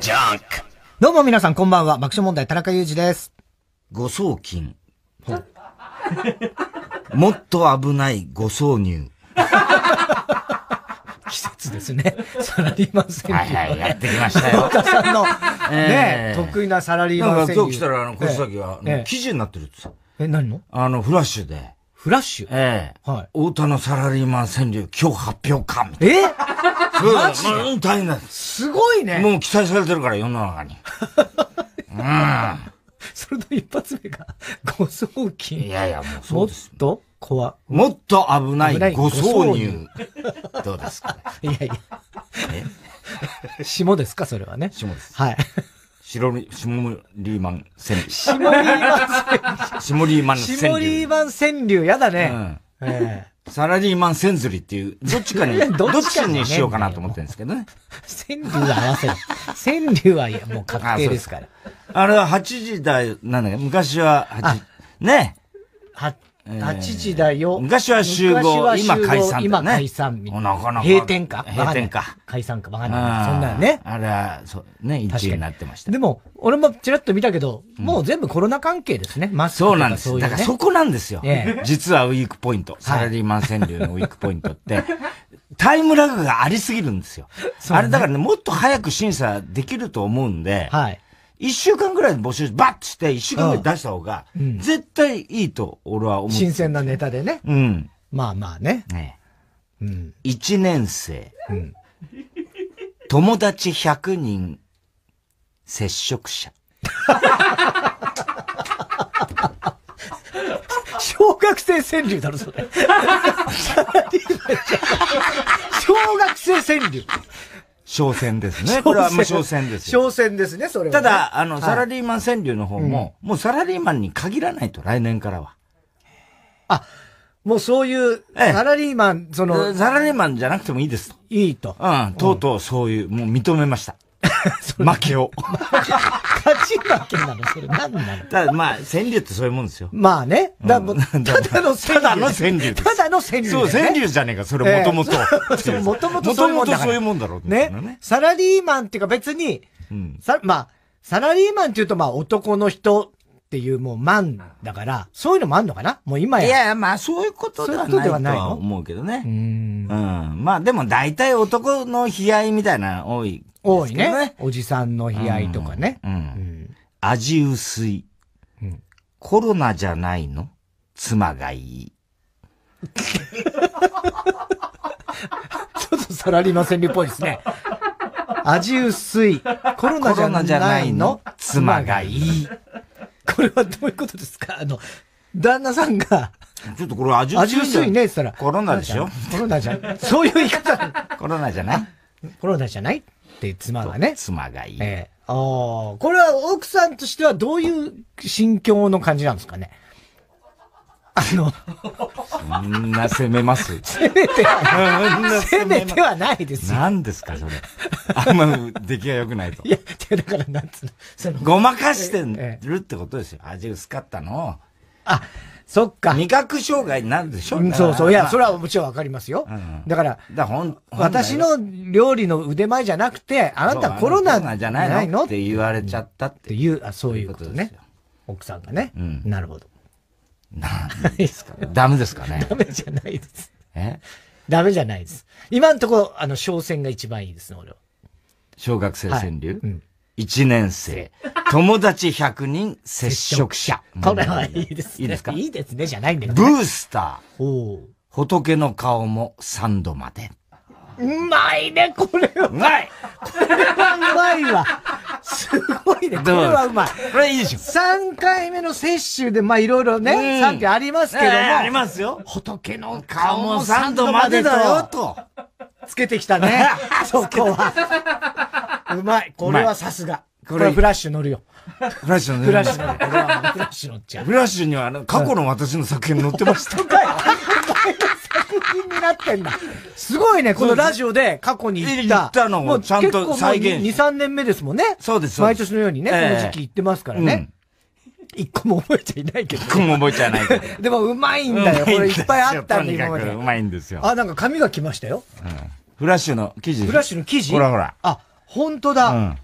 ジャンク。どうも皆さんこんばんは。爆笑問題田中裕二です。誤送金。もっと危ない誤挿入。季節ですね。サラリーマン川はいはい、やってきましたよ。太田さんの、ね、えー、得意なサラリーマン川柳。なんか今日来たら、あの、小崎が、えー、記事になってるってさ。え、何のあの、フラッシュで。フラッシュええ。はい。太田のサラリーマン川柳、今日発表かみたいな。えそうマジで、うん、大変だ。すごいね。もう記載されてるから、世の中に。うん。それと一発目が、誤送金。いやいや、もうそうです、もっと怖。もっと危ない誤送入。どうですか、ね、いやいや。え下 ですかそれはね。下です。はい。シロリ、シモリーマン川柳。シモリーマン川柳。シモリーマン川柳。シモリーマン川柳、やだね。うん。ええー。サラリーマン千鶴っていう、どっちかに、どっちかにしようかなと思ってるんですけどね。千柳は合わせる。千柳はもう確定ですから。あれは8時台なんだけど、昔は8、ね。は、8時だよ。昔は集合、今解散、ね、今解散みたいな。なかなか閉店か閉店か。解散か。わかんない。そんなんね。あれは、そう、ね、一位になってました。でも、俺もちらっと見たけど、うん、もう全部コロナ関係ですね。マスクそうなんです。だからそこなんですよ。えー、実はウィークポイント。サラリーマン川柳のウィークポイントって、タイムラグがありすぎるんですよ。ね、あれだからね、もっと早く審査できると思うんで、はい。一週間ぐらい募集、バッして一週間ぐらい出した方が、絶対いいと俺は思う。新鮮なネタでね。うん。まあまあね。ね。うん。一年生。うん。友達100人、接触者。小学生川柳だろ、それ。小学生川柳。商戦ですね。これは商戦です商戦ですね、それは、ね、ただ、あの、サラリーマン川柳の方も、うん、もうサラリーマンに限らないと、来年からは。あ、もうそういう、サラリーマン、ええ、その、サラリーマンじゃなくてもいいですと。いいと。うん、とうとうそういう、もう認めました。負けを。勝ち負けなのそれ何なのただまあ、川柳ってそういうもんですよ。まあね。だうん ただの川柳。ただの川柳ですただの川柳だそう、川柳じゃねえか、それもともと。もともとそういうもんだそういうもんだろううね。ね。サラリーマンっていうか別に、ん、まあ、サラリーマンっていうとまあ男の人っていうもうマンだから、そういうのもあんのかなもう今いや。いや、まあそういうことではういうとないとは思うけどね。うん。まあでも大体男の悲哀みたいな多い多いね。おじさんの悲哀とかね。うん。うん、味薄い、うん。コロナじゃないの妻がいい。ちょっとサラリーマン戦略っぽいですね。味薄い。コロナじゃないの妻がいい。これはどういうことですかあの、旦那さんが。ちょっとこれ味薄い。味薄いねって言ったら。コロナでしょコロナじゃん。そういう言い方。コロナじゃないコロナじゃないって妻がね。妻がいい。ええー。ああ、これは奥さんとしてはどういう心境の感じなんですかね。あの、そんな責めます。責めて、攻めてはないですよ。何ですか、それ。あんま出来が良くないと。いや、だから、なんつうの、ごまかしてるってことですよ。味薄かったのあ、そっか。味覚障害になるでしょそうそう。いや、それはもちろんわかりますよ。だから、だほん私の料理の腕前じゃなくて、あなたコロナじゃないのって言われちゃったっていう。あ、そういうことね。奥さんがね。なるほど。ないですかダメですかね。ダメじゃないです。えダメじゃないです。今のところ、あの、商戦が一番いいですね、俺は。小学生川柳、うん。1年生、友達100人接触者。これはいいですね。いいですかいいですね、じゃないんだけど、ね、ブースター。お仏の顔も3度まで。うまいね、これは。うまいこれはうまいわ。すごいね、これはうまい。これいいでしょ。3回目の接種で、まあいろいろね、賛否ありますけども。ありますよ。仏の顔も3度までだよ、と。つけてきたね。そこは。うまい。これはさすが。これフラッシュ乗るよ。フラッシュ乗る。フラッシュ乗る。これはフラッシュ乗っちゃう。フラッシュには過去の私の作品乗ってました。かい。作品になってんだ。すごいね、このラジオで過去に行った。ったのをちゃんと再現。2、3年目ですもんね。そうです。毎年のようにね、この時期行ってますからね。一個も覚えちゃいないけど。一個も覚えちゃいないけど。でもうまいんだよ。これいっぱいあったんで、今まで。うまいんですよ。あ、なんか紙が来ましたよ。フラッシュの記事。フラッシュの記事ほらほら。あ、本当だ。うん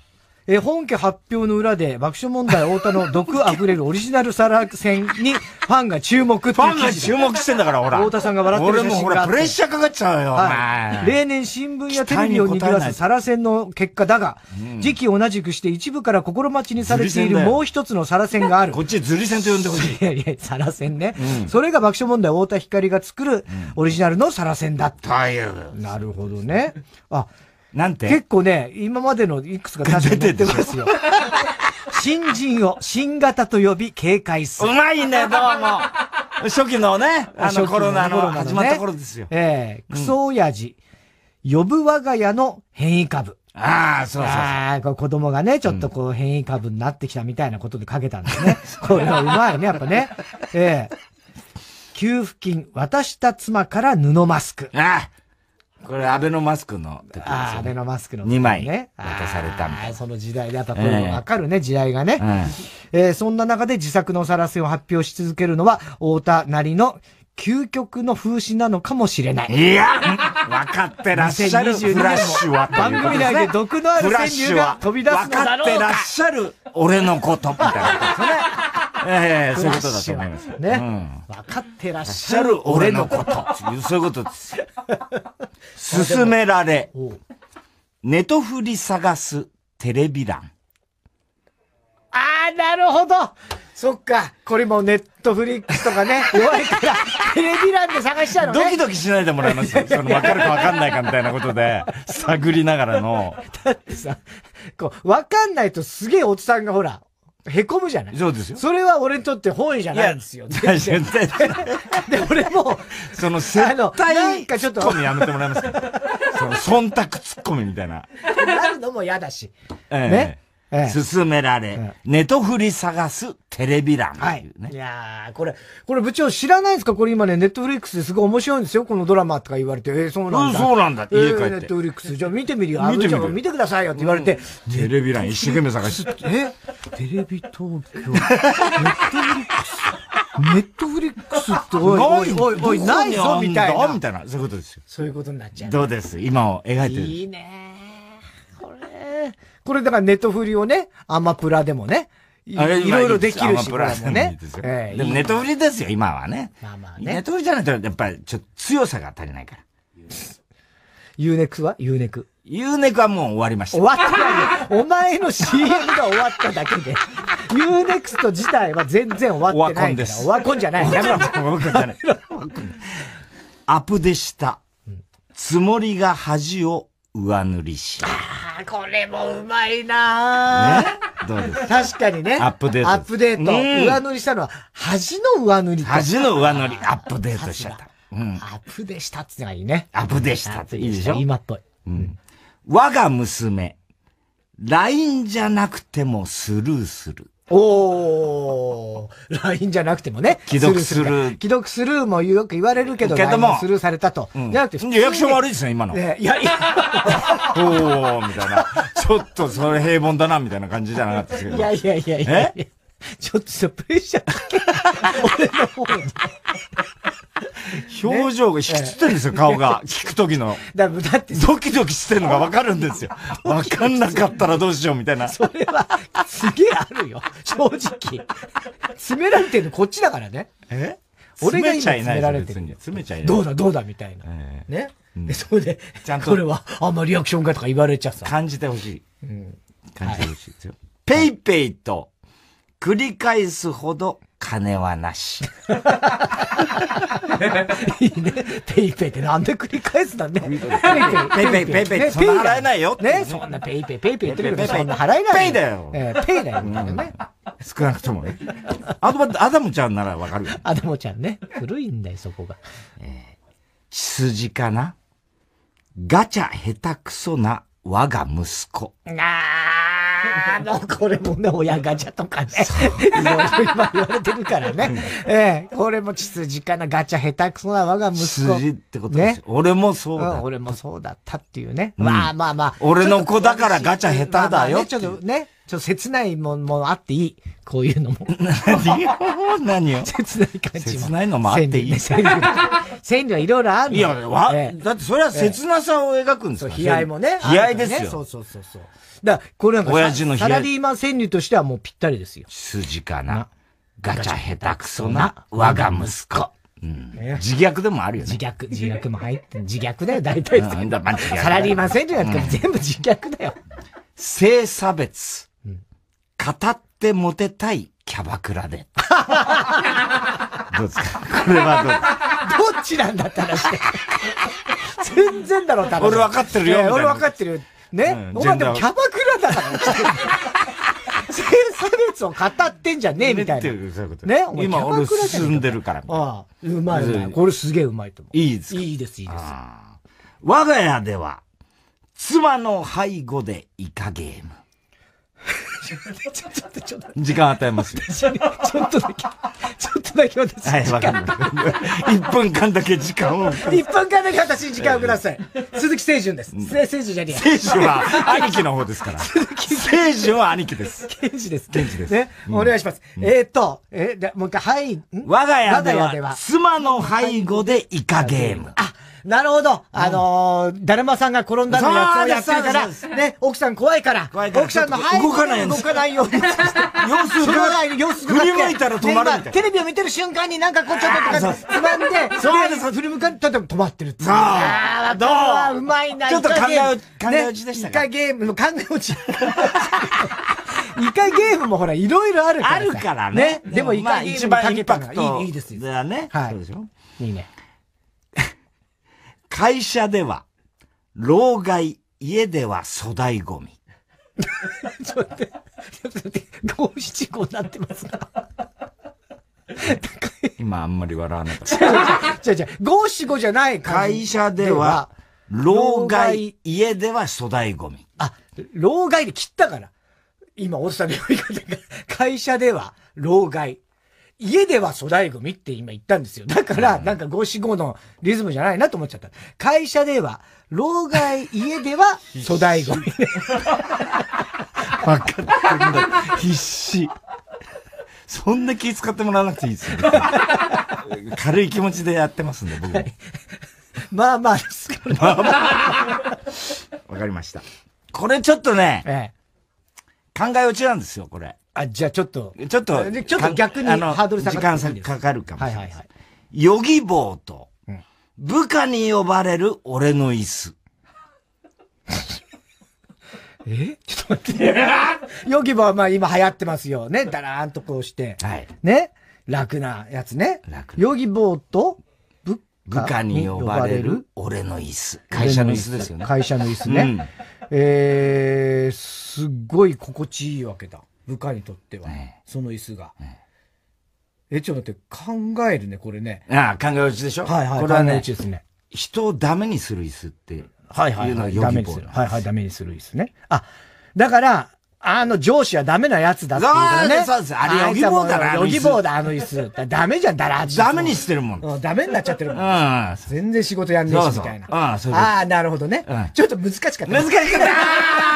え本家発表の裏で爆笑問題太田の 毒あふれるオリジナルサラ戦にファンが注目ファンが注目してんだから、ほら。太田さんが笑ってる写真が俺もほら、プレッシャーかかっちゃうよ、はい、例年新聞やテレビを賑わすサラ戦の結果だが、時期同じくして一部から心待ちにされているもう一つのサラ戦がある。こっちズリ戦と呼んでほしい。いやいや、サラ戦ね、うん、それが爆笑問題太田光が作るオリジナルのサラ戦だった。という。なるほどね。あ、なんて結構ね、今までのいくつか出ててますよ。新人を新型と呼び警戒する。うまいね、どうも。初期のね、あのコロナの始まった頃ですよ。ええクソ親父、呼ぶ我が家の変異株。ああ、そうそうそう。ああ、子供がね、ちょっとこう変異株になってきたみたいなことでかけたんですね。これはうまいね、やっぱね。ええ給付金、渡した妻から布マスク。ああ。これ、アベノマスクの時です、ね、あアベノマスクの、ね、2枚渡されたみたいな。その時代だこれもわかるね、えー、時代がね、えー、えー、そんな中で自作のサラセを発表し続けるのは、太田なりの究極の風刺なのかもしれない。いや、分かってらっしゃる。フラッシュは、番組内で毒のある川柳が飛び出すのだろうか。分かってらっしゃる。俺のこと、みたいなことですね。ええ、そういうことだと思います。ね。分かってらっしゃる俺のこと。そういうことです。勧められ、ネトフリ探すテレビ欄。ああ、なるほどそっか。これもネットフリックスとかね、弱いから、テレビ欄で探したのね。ドキドキしないでもらいますその、わかるかわかんないかみたいなことで、探りながらの。だってさ、こう、わかんないとすげえおっさんがほら、へこむじゃないそうですよ。それは俺にとって本意じゃないんですよ。いや、で、俺も、その、絶対、なんかちょっと。ツッコミやめてもらえますかその、忖度ツッコミみたいな。なるのも嫌だし。ええ、ね。勧められ、ネトフリ探すテレビ欄いうね。はい、いやー、これ、これ部長知らないですかこれ今ね、ネットフリックスですごい面白いんですよ。このドラマとか言われて、えー、そうなんだ。うん、そうなんだ家帰って。えー、ネットフリックス、じゃあ見てみるよ。見てみる見てくださいよって言われて。うん、テレビ欄一生懸命探して。えテレビ東京、ネットフリックス。ネットフリックスっておい、おい、おい、おい、ないぞ、みたいな。みたいな。そういうことですよ。そういうことになっちゃう。どうです今を描いてる。いいねこれ。これだからネットフリをね、アマプラでもね、いろいろできるし、これもね。でもネットフリですよ、今はね。まあまあね。ネットフリじゃないと、やっぱりちょっと強さが足りないから。ユーネクはユーネク。ユーネクはもう終わりました。終わったお前の CM が終わっただけで。ユーネクスト自体は全然終わってないオワコンです。オワコンじゃない。オワコンじゃない。アプでした。つもりが恥を上塗りし。これもうまいな、ね、どうです確かにね。アップデート。アップデート。うん、上塗りしたのは、恥の上塗り恥の上塗り、アップデートしちゃった。うん、アップデしたってのがいいね。アップデしたっていいでしょ今っぽい。うん。我が娘、LINE じゃなくてもスルーする。おー、LINE じゃなくてもね。既読スルー。既読スルーもよく言われるけど、けどもスルーされたと。うん、じゃなくて、リアクション悪いですね、今の。ね、いや、いや、おー、みたいな。ちょっとそれ平凡だな、みたいな感じじゃなかったですけど。いやいやいやいや。えちょっとさ、プレッシャーかけ俺の方に。表情が引きつってるんですよ、ね、顔が。聞くときの。だだって、ドキドキしてるのがわかるんですよ。わかんなかったらどうしようみたいな。それは、すげえあるよ。正直。詰められてるのこっちだからね。え俺が今詰められてる。詰めちゃいない。どうだどうだみたいな。えー、ね、うん、それで、ちゃんと。これは、あんまリアクションがとか言われちゃさ。感じてほしい。うん。感じてほしいですよ。はい、ペイペイと、繰り返すほど金はなし。いいね。ペイペイってなんで繰り返すんだね。ペイペイ、ペイペイ、ペイそ払えないよ。ね、そんなペイペイ、ペイペイ言ってるけど、そ払えない。ペイだよ。ペイだよ。少なくともね。あと、アダムちゃんならわかるよ。アダムちゃんね。古いんだよ、そこが。血筋かなガチャ下手くそな我が息子。あー。あの、これもね、親ガチャとかね、いろいろ今言われてるからね。ええ、これも血筋かな、ガチャ下手くそな我が息子。筋ってことね。俺もそうだ、うん、俺もそうだったっていうね。うん、まあまあまあ。俺の子だからガチャ下手だよ、ちょっとね、ちょっと切ないもんもあっていい。こういうのも。何何を切ない感じも。切ないのもあっていい。線量ね、はいろいろあるいや、わ、ええ、だってそれは切なさを描くんですよ。悲哀もね。悲哀ですよ、ね。そうそうそうそう。だから、これなんか親父のサラリーマン川柳としてはもうぴったりですよ。筋かな。ガチャ下手くそな、我が息子。うん、自虐でもあるよね。自虐、自虐も入って、自虐だよ、大体。うん、だサラリーマン川柳ったら全部自虐だよ。性差別。語ってモテたいキャバクラで。どうですかこれはどうどっちなんだって話で。全然だろ、多分。俺分かってるよ。俺分かってるよ。ね、うん、お前でもキャバクラだから。性差別を語ってんじゃねえみたいな。ねお前今俺進んでるから。ああ、うまい、うまい。これすげえうまいと思う。いいですいいです、いいです。我が家では、妻の背後でイカゲーム。ちょっと、ちょっと。時間与えます。ちょっとだけ、ちょっとだけ私。時間。一1分間だけ時間を。1分間だけ私時間をください。鈴木清純です。誠純じゃねえ。清純は兄貴の方ですから。清純は兄貴です。賢治です。賢治です。ね。お願いします。えっと、え、もう一回、はい。我が家では、妻の背後でイカゲーム。あなるほど。あのー、だるまさんが転んだのやつをやってるから、ね、奥さん怖いから、怖いから奥さんの背後動かない動かないように。様子伺い、様子振り向いたら止まるみたいな。テレビを見てる瞬間になんかこうちょっとつまんで、そうです。振り向かったら止まってるって。ああ、どううまいな、ちょっと考え、考え落ちでしたね。一回ゲームの考え落ち。一回ゲームもほら、いろいろあるから。あるからね。でも一カ一番インパクト。いいですよ。だね。はい。そうでしょいいね。会社では、老害、家では粗大ゴミ。ちょっと待って、ちょっと待って、五七五になってますか今あんまり笑わなかった。違う違う違う、五四五じゃない会社では、老害、家では粗大ゴミ。あ、老害で切ったから。今、おっさんの呼び方が、会社では、老害。家では粗大ゴミって今言ったんですよ。だから、なんか五四五のリズムじゃないなと思っちゃった。会社では、老害、家では粗大ゴミ。わかってんだ。必死。そんな気使ってもらわなくていいですよ。軽い気持ちでやってますんで、僕も。はまあまあですかまあまあ。わかりました。これちょっとね、ええ、考え落ちなんですよ、これ。あ、じゃあちょっと。ちょっと、ちょっと逆にハードル下が時間かかるかもしれない。はいはいはい。ヨギボーと、部下に呼ばれる俺の椅子。え ちょっと待って。ヨギボーはまあ今流行ってますよ。ね。だらーんとこうして。はい。ね。楽なやつね。楽。ヨギボーと、部下に呼ばれる俺の椅子。会社の椅子ですよね。会社の椅子ね。うん、えー、すっごい心地いいわけだ。部下にとっては、ええ、その椅子が。ええ、ちょっと待って、考えるね、これね。ああ、考え落ちでしょはいはい、これはね、ね人をダメにする椅子って、はいはい、いうのはダメにする。はいはい、ダメにする椅子ね。あ、だから、あの上司はダメなやつだっていうね。そうです。あれ、ヨギボーだな、ヨギボーだ、あの椅子。ダメじゃん、だらダメにしてるもん。ダメになっちゃってるもん。全然仕事やんねえし、みたいな。ああ、なるほどね。ちょっと難しかった。難しかった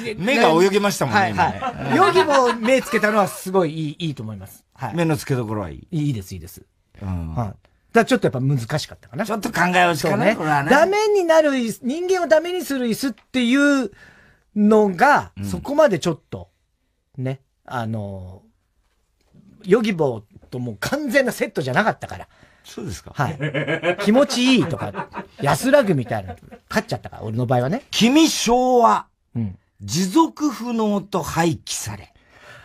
ぎ棒、目が泳げましたもんね。はい。ヨギボー目つけたのはすごいいい、いいと思います。はい。目の付けどころはいい。いいです、いいです。うん。はい。だちょっとやっぱ難しかったかな。ちょっと考えをしかね、これはね。ダメになる椅子、人間をダメにする椅子っていうのが、そこまでちょっと、ね、あの、ヨギボーともう完全なセットじゃなかったから。そうですかはい。気持ちいいとか、安らぐみたいな、勝っちゃったから、俺の場合はね。君昭和。持続不能と廃棄され。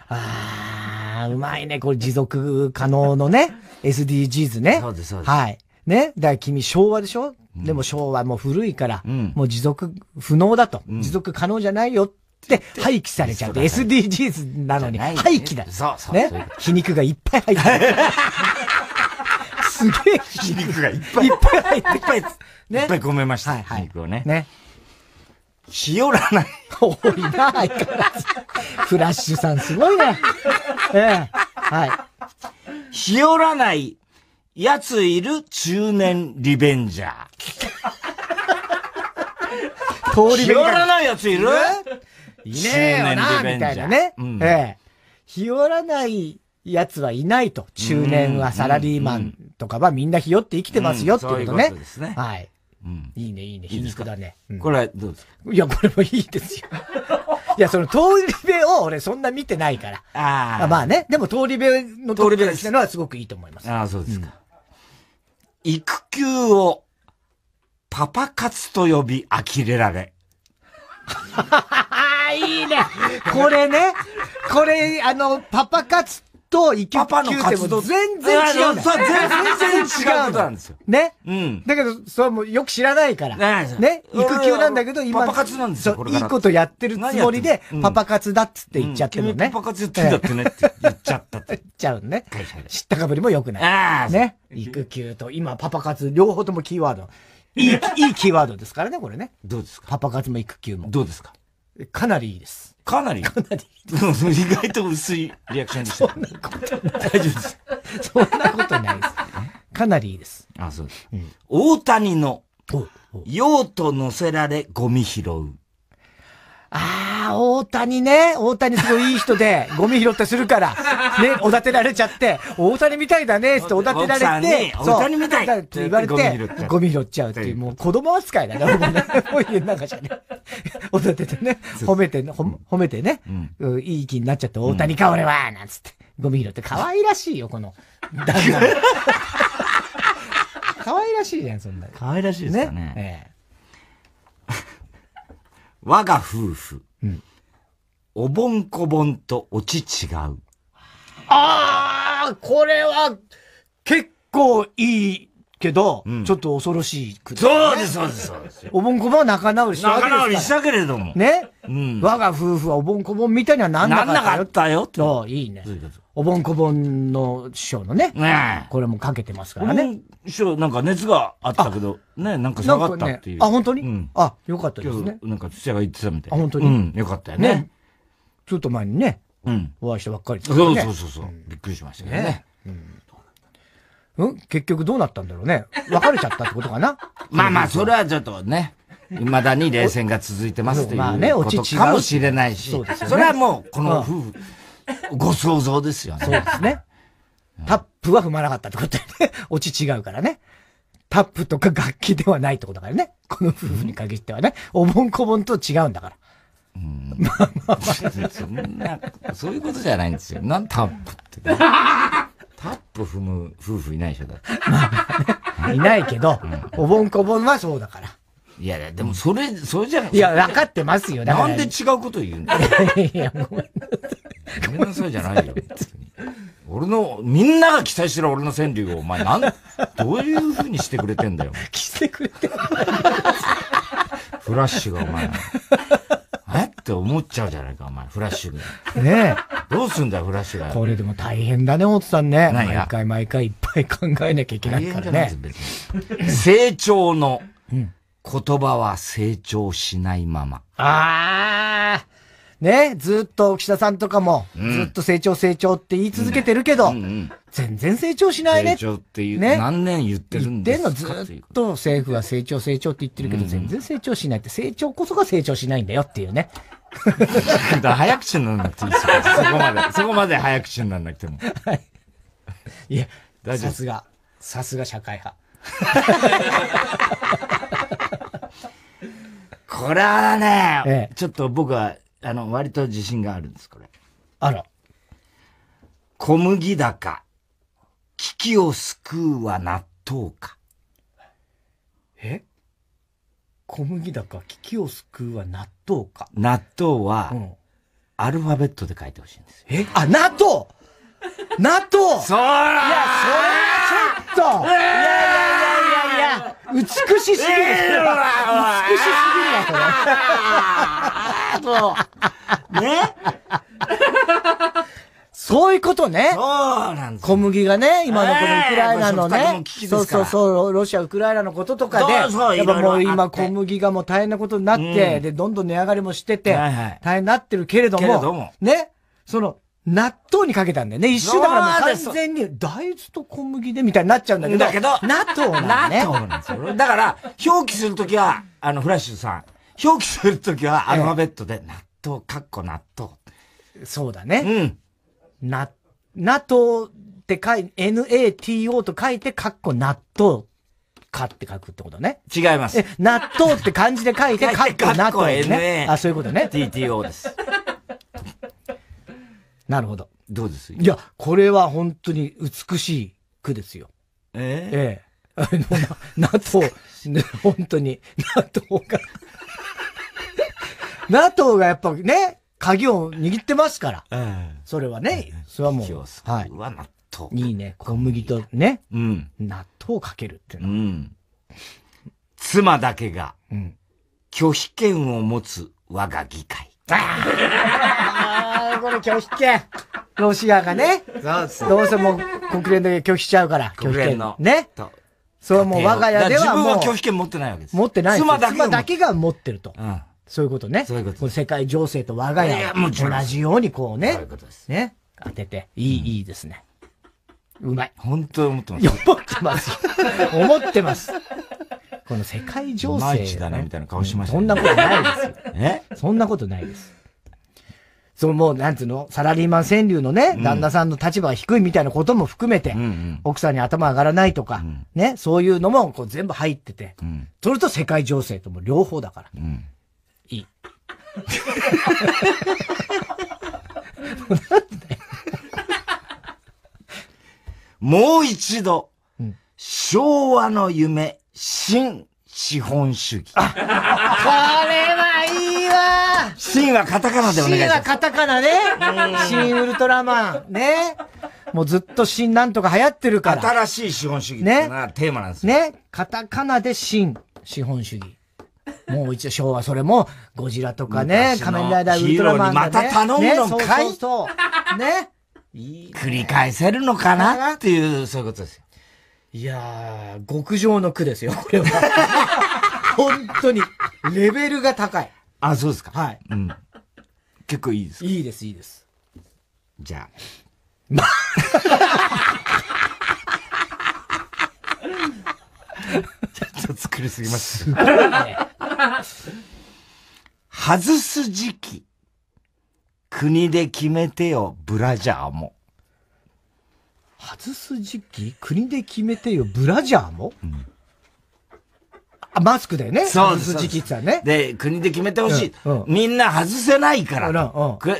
ああ、うまいね。これ持続可能のね、SDGs ね。そうです、そうです。はい。ね。だから君昭和でしょ、うん、でも昭和も古いから、うん、もう持続不能だと、うん、持続可能じゃないよって廃棄されちゃって、SDGs なのに廃棄だ。そうそう。ね。皮肉がいっぱい入ってる。すげえ皮肉がいっぱい。いっぱい入ってる。いっぱい、ね。いっぱい込めました。はい、はい。皮肉をね。ね。ひよらない。多いな、相変わらず。フラッシュさんすごいな。ええはい。ひよらない、やついる中年リベンジャー。通りひよらないやついるいねえよな、みたいなね。うん、ええひよらないやつはいないと。中年はサラリーマンとかはみんなひよって生きてますよってことね。うんうん、そううとですね。はい。いいね、いいね。皮肉だね。これはどうですかいや、これもいいですよ。いや、その通り部を俺そんな見てないから。ああ。まあね。でも通り部の通り部にしのはすごくいいと思います。ああ、そうですか。育休をパパ活と呼び呆れられ。いいね。これね。これ、あの、パパ活とイキパパキュって全然違う。そう、全然違う。な んですよ。ね。うん。だけど、それもよく知らないから。ね。育休なんだけど、今。パパ活なんですよ、いいことやってるつもりで、パパ活だっつって言っちゃってるね。パパ活ってんだってねって言っちゃったって。言っちゃうね。知ったかぶりも良くない。ああ。ね。育休と今、パパ活、両方ともキーワード。いい、いいキーワードですからね、これね。どうですかパパ活も育休も。どうですかかなりいいです。かなり。かなり。意外と薄いリアクションでした。そんなこと大丈夫です。そんなことないです。かなりいいです。あ、そうです。うん、大谷の、用途乗せられゴミ拾う。ああ、大谷ね。大谷すごいいい人で、ゴミ拾ってするから、ね、おだてられちゃって、大谷みたいだね、っておだてられて、大谷みたいって言われて、ゴミ拾っちゃうっていう、もう子供扱いだね、もうね。う家の中じゃね。おだててね、褒めて、褒めてね、いい気になっちゃって、大谷か俺は、なんつって。ゴミ拾って可愛らしいよ、この、旦那。可愛らしいじゃん、そんな。可愛らしいですかね。ええ我が夫婦。うん、おぼんこぼんとおち違う。ああこれは、結構いいけど、うん、ちょっと恐ろしい、ね、そうです、そうです、そうです。おぼんこぼんは仲直りした仲直りしたけれども。ね、うん、我が夫婦はおぼんこぼんみたいにはなんなかったよ。ったよって。いいね。おぼんこぼんの師匠のね。ねこれもかけてますからね。師匠、なんか熱があったけど、ね、なんか下がったっていう。ね、あ、本当に、うん、あ、よかったですね。なんか土屋が言ってたみたいあ、本当にうん、よかったよね。ねちょっと前にね、うん、お会いしたばっかりですね。そうそうそうそう、びっくりしましたけね。ねうんうん結局どうなったんだろうね。別れちゃったってことかな。まあまあ、それはちょっとね。未だに冷戦が続いてますていうことかもしれないし。そうね、それはもう、この夫婦、ご想像ですよね。そうですね。タップは踏まなかったってことだよね。オ チ違うからね。タップとか楽器ではないってことだからね。この夫婦に限ってはね。おぼんこぼんと違うんだから。うん。まあまあまあ。そんな、そういうことじゃないんですよ。なんタップって、タップ踏む夫婦いないでしょ、だって。いないけど、おぼんこぼんはそうだから。いや、でもそれ、それじゃないいや、分かってますよ、なんで違うこと言うんだいや、ごめんなさい。ごめんなさいじゃないよ。俺の、みんなが期待してる俺の川柳を、お前、なん、どういうふうにしてくれてんだよ。し てくれてんだよ。フラッシュがお前。って思っちゃうじゃないか、お前、フラッシュが。ねえ。どうすんだよ、フラッシュが。これでも大変だね、大津さんね。毎回毎回いっぱい考えなきゃいけないからね。成長の言葉は成長しないまま。ああ。ね、ずっと岸田さんとかも、ずっと成長成長って言い続けてるけど、全然成長しないね。成長っていう、ね、何年言ってるんですかってのずっと政府は成長成長って言ってるけど、全然成長しないって、成長こそが成長しないんだよっていうね。だ早口になんなくていいですよ。そこまで、そこまで早口になんなくても。はい。いや、大丈夫さすが、さすが社会派。これはね、ええ、ちょっと僕は、あの、割と自信があるんです、これ。あら。小麦高、危機を救うは納豆か。え小麦高、危機を救うは納豆豆か。納豆は、アルファベットで書いてほしいんですよ。えあ、納豆納豆そらいや、それはちょっと、いやいやいやいやいや美しすぎる、えー、美しすぎるわ、それ。ねそういうことね。そうなんです。小麦がね、今のこのウクライナのね、そうそうそう、ロシア、ウクライナのこととかで、やっぱもう今小麦がもう大変なことになって、で、どんどん値上がりもしてて、大変になってるけれども、ね、その、納豆にかけたんだよね。一瞬だからもう完全に大豆と小麦でみたいになっちゃうんだけど。だけど、納豆なんだね。納豆なんですよ。だから、表記するときは、あの、フラッシュさん、表記するときはアルファベットで、納豆、かっこ納豆。そうだね。うん。な、納豆って書い、NATO と書いて、かっこ納豆かって書くってことね。違います。え、納豆って漢字で書いて、かっこ納豆ですね。あ、そういうことね。TTO です。なるほど。どうですいや、これは本当に美しい句ですよ。えー、ええー。あの、納豆、t 本当に、納豆が、納豆がやっぱね、鍵を握ってますから。うんそれはね、それはもう、はい。は納豆。いいね。小麦とね、うん。納豆をかけるっていうの。うん。妻だけが、うん。拒否権を持つ我が議会。ああ、これ拒否権。ロシアがね。そうです。どうせもう国連で拒否しちゃうから。拒否権。の。ね。そう、もう我が家ではもう。自分は拒否権持ってないわけです。持ってない妻だけが持ってると。うん。そういうことね。そういうこと。この世界情勢と我が家も同じようにこうね。そういうことです。ね。当てて。いい、うん、いいですね。うまい。本当に思ってます。思ってます。思ってます。この世界情勢、マイチだね、みたいな顔しました、ねうん、そんなことないですよ。えそんなことないです。そのもう、なんつうのサラリーマン川柳のね、うん、旦那さんの立場が低いみたいなことも含めて、うんうん、奥さんに頭上がらないとか、うん、ね、そういうのもこう全部入ってて、それと世界情勢とも両方だから。いい。もう一度、うん、昭和の夢、新資本主義。これはいいわ新はカタカナでお願いします。新はカタカナね。新ウルトラマン。ね。もうずっと新なんとか流行ってるから。新しい資本主義ってのがテーマなんですよ。ね。ねカタカナで新資本主義。もう一応昭和、それも、ゴジラとかね、仮面ライダーウルトラマンとか、ね。また頼むのかい、ね、そうそうね。繰り返せるのかなっていう、そういうことですよ。いやー、極上の句ですよ、これは。本当に、レベルが高い。あ、そうですか。はい。うん。結構いいですいいです、いいです。じゃあ。ちょっと作りすぎます。すごいね。外す時期。国で決めてよ、ブラジャーも。外す時期国で決めてよ、ブラジャーも、うん、あ、マスクだよね。そう外す時期ってはね。で、国で決めてほしい、うんうん、みんな外せないから、うん、外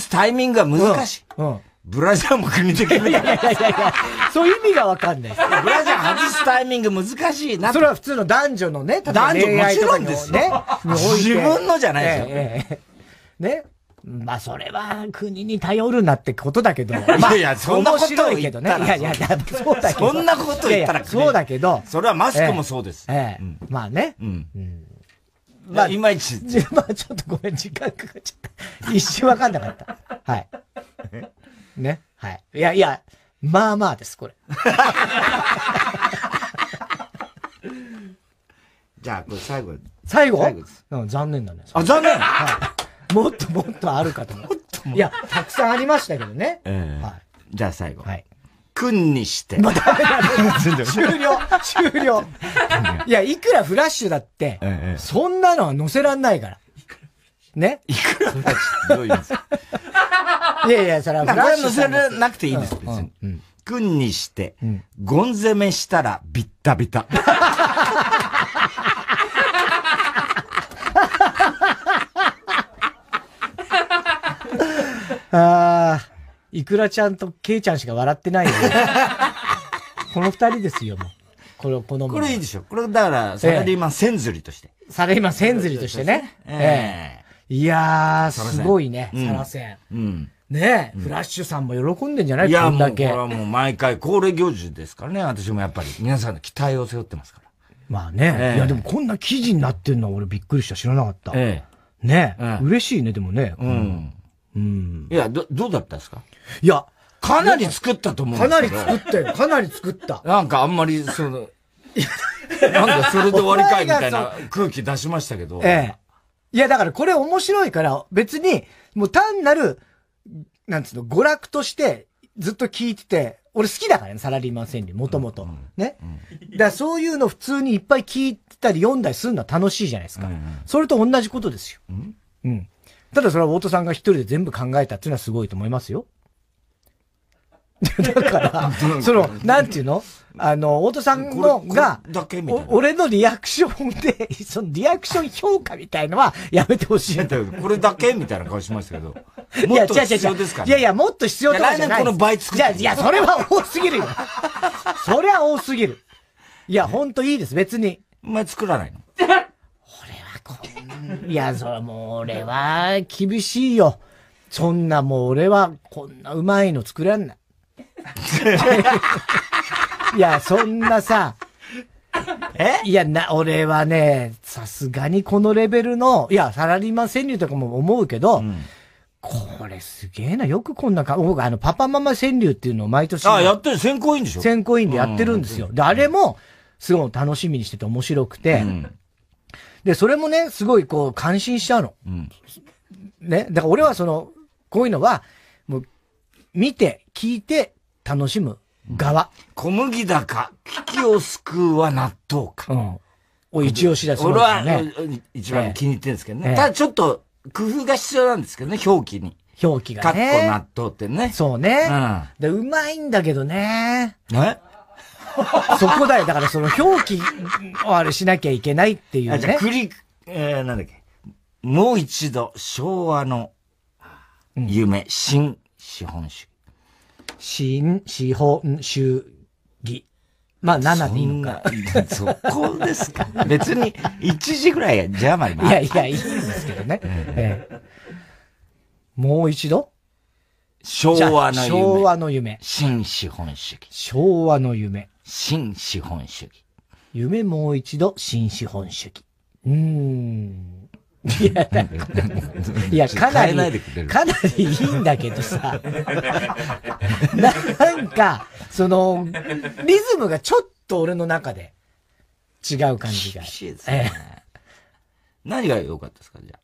すタイミングが難しい。うんブラジャーも国で決めた。いやいやいやいや、そういう意味がわかんないブラジャー外すタイミング難しいな。それは普通の男女のね、男女もちろんですね。自分のじゃないですよ。ね。まあ、それは国に頼るなってことだけど。いやいや、そんなこと言けどね。いやいや、そうだけど。そんなこと言ったらそうだけど。それはマスクもそうです。ええ。まあね。うん。まあ、いまいち。まあ、ちょっとごめん、時間かかっちゃった。一瞬わかんなかった。はい。ね。はい。いやいや、まあまあです、これ。じゃあ、これ最後。最後最後です。うん、残念だね。あ、残念はい。もっともっとあるかと思って。いや、たくさんありましたけどね。えー、はい。じゃあ最後。はい。君にして。もうダメだ、ね、終了終了いや、いくらフラッシュだって、えそんなのは載せらんないから。ね いくらフラッシュどういうんですかいやいや、それはフラッシュされは載せなくていいんです、別うん。君にして、ゴン攻めしたらビッタビタ。ああ、いくらちゃんとケイちゃんしか笑ってないよ、ね。この二人ですよ、もう。これ、このこれいいでしょ。これ、だから、サラリーマン千釣りとして。サラリーマン千釣りとしてね。ええー。いやー、すごいね、サラセン。うん。ねえ、フラッシュさんも喜んでんじゃないいや、もうこれはもう毎回恒例行事ですからね、私もやっぱり皆さんの期待を背負ってますから。まあね、えー、いやでもこんな記事になってるのは俺びっくりした、知らなかった。えー、ねえ、えー、嬉しいね、でもね。うん。うん。いや、ど、どうだったんですかいや、かなり作ったと思うかなり作ったよ。かなり作った。なんかあんまり、その、なんかそれで終わりかいみたいな空気出しましたけど。ええ。いや、だからこれ面白いから、別に、もう単なる、なんつうの、娯楽としてずっと聞いてて、俺好きだからね、サラリーマン川柳、もともと。ね。うん、だからそういうの普通にいっぱい聞いたり読んだりするのは楽しいじゃないですか。うんうん、それと同じことですよ。うん、うん。ただそれは太田さんが一人で全部考えたっていうのはすごいと思いますよ。だから、その、なんていうのあの、太田さんのが、俺のリアクションで、そのリアクション評価みたいのはやめてほしい。これだけみたいな顔しましたけど。いや、違う違う違う。いやいや、もっと必要とかじゃない。来年この倍作って。いや、それは多すぎるよ。そりゃ多すぎる。いや、ほんといいです、別に。お前作らないの俺はこん、いや、それもう俺は厳しいよ。そんなもう俺はこんなうまいの作らんない。いや、そんなさ、えいや、な、俺はね、さすがにこのレベルの、いや、サラリーマン川柳とかも思うけど、うん、これすげえな、よくこんなか、僕、あの、パパママ川柳っていうのを毎年。あ、やってる、選考委員でしょ選考委員でやってるんですよ。で、あれも、すごい楽しみにしてて面白くて、うん、で、それもね、すごいこう、感心しちゃうの。うん、ね、だから俺はその、こういうのは、もう、見て、聞いて、楽しむ側。小麦だか、危機を救うは納豆か。うん。お一押しだそうですね。俺は一番気に入ってるんですけどね。えただちょっと工夫が必要なんですけどね、表記に。表記がね。かっこ納豆ってね。そうね。うん。で、うまいんだけどね。え そこだよ。だからその表記をあれしなきゃいけないっていうね。じゃあ、クリえー、なんだっけ。もう一度、昭和の夢、うん、新資本主義。新資本主ん、まあ、7人がか。そこですか。別に、1時ぐらいじゃあまあいやいや、いいんですけどね。ええ、もう一度昭和の夢。昭和の夢。新資本主義。昭和の夢。新資本主義。夢もう一度、新資本主義。うーん。いや、かなり、かなりいいんだけどさ、なんか、その、リズムがちょっと俺の中で違う感じが。厳しいですね。何が良かったですか、じゃあ。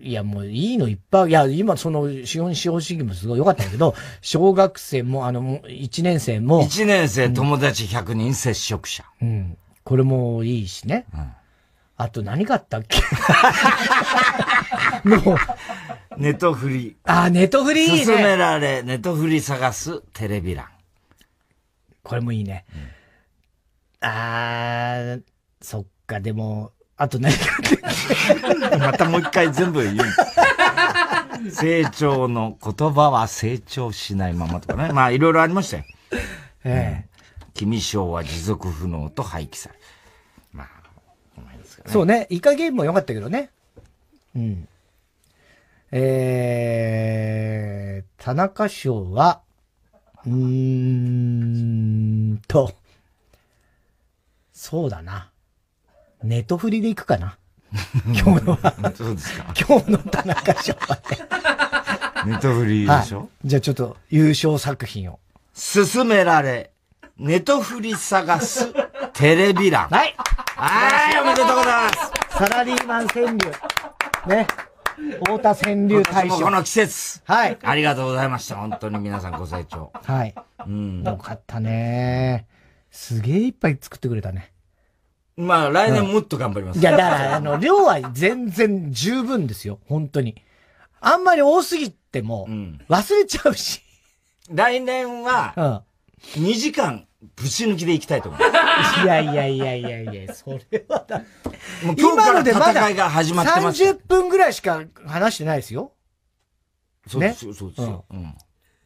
いや、もういいのいっぱい。いや、今、その、資本、資本主義もすごい良かったけど、小学生も、あの、1年生も。1年生、友達100人接触者。うん。これもいいしね。うんあと何があったっけ もう。ネトフリ。あ、ネトフリいいね。勧められ、ネトフリ探すテレビ欄。これもいいね。うん、あそっか、でも、あと何があった またもう一回全部言う。成長の言葉は成長しないままとかね。まあ、いろいろありましたよ。ええ、うん、君賞は持続不能と廃棄され。ね。そうね。イカゲームも良かったけどね。うん。えー、田中賞は、うーんと、そうだな。ネットフリで行くかな。今日のは。今日の田中賞は、ね。ネットフリでしょ、はい、じゃあちょっと優勝作品を。勧められ、ネットフリ探すテレビ欄。はい。はい、おめでとうございます。サラリーマン川柳。ね。太田川柳大賞。この季節。はい。ありがとうございました。本当に皆さんご清聴。はい。うん。よかったね。すげえいっぱい作ってくれたね。まあ、来年もっと頑張ります。うん、いや、だから、あの、量は全然十分ですよ。本当に。あんまり多すぎても、忘れちゃうし。うん、来年は、2時間ぶち抜きでいきたいと思います。いやいやいやいやいや、それはだもう今日から戦いが始まってます。30分ぐらいしか話してないですよ。そうです、ね、そうですよ、うん。う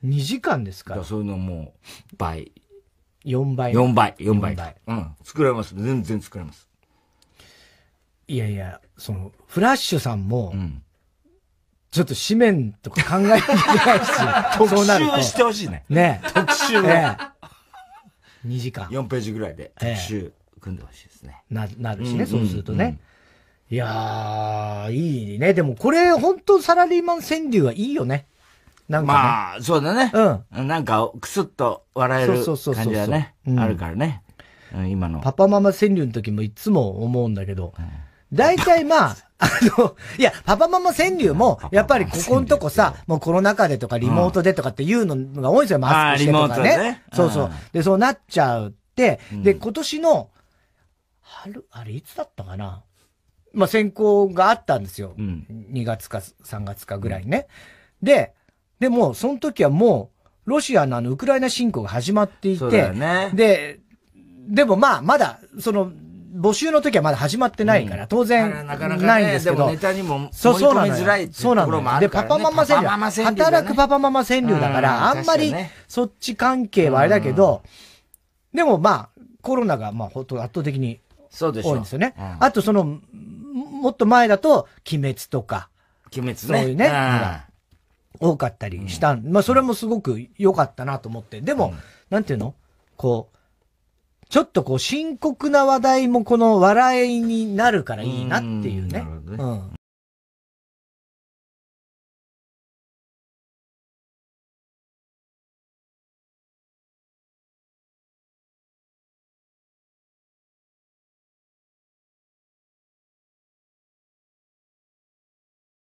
ん。2時間ですから。そういうのも倍。4倍。4倍、4倍。うん。作れます。全然作れます。いやいや、その、フラッシュさんも、うん、ちょっと紙面とか考えていけないし、特集してほしいね。ね。特集ね。2時間。4ページぐらいで特集組んでほしいですね。な、なるしね、そうするとね。いやー、いいね。でもこれ、本当サラリーマン川柳はいいよね。なんか、ね、まあ、そうだね。うん。なんか、くすっと笑える感じがね。あるからね。うん、今の。パパママ川柳の時もいつも思うんだけど、うん大体まあ、あの、いや、パパママ川柳も、やっぱりここんとこさ、もうコロナ禍でとかリモートでとかっていうのが多いんですよ、マスクしてとかね。ねそうそう。で、そうなっちゃうって、で、今年の、春、あれいつだったかなまあ、選考があったんですよ。うん、2月か3月かぐらいね。で、でも、その時はもう、ロシアのあの、ウクライナ侵攻が始まっていて、ね、で、でもまあ、まだ、その、募集の時はまだ始まってないから、当然、ないんですけど。なネタにも、そうそうなのよ。そうなので、パパママ川柳。働くパパママ川柳だから、あんまり、そっち関係はあれだけど、でもまあ、コロナが、まあ、ほんと圧倒的に、そうでしょ。多いんですよね。あと、その、もっと前だと、鬼滅とか。鬼滅ね。そういうね。多かったりした。まあ、それもすごく良かったなと思って。でも、なんていうのこう、ちょっとこう深刻な話題もこの笑いになるからいいなっていうね。なるほどね。うん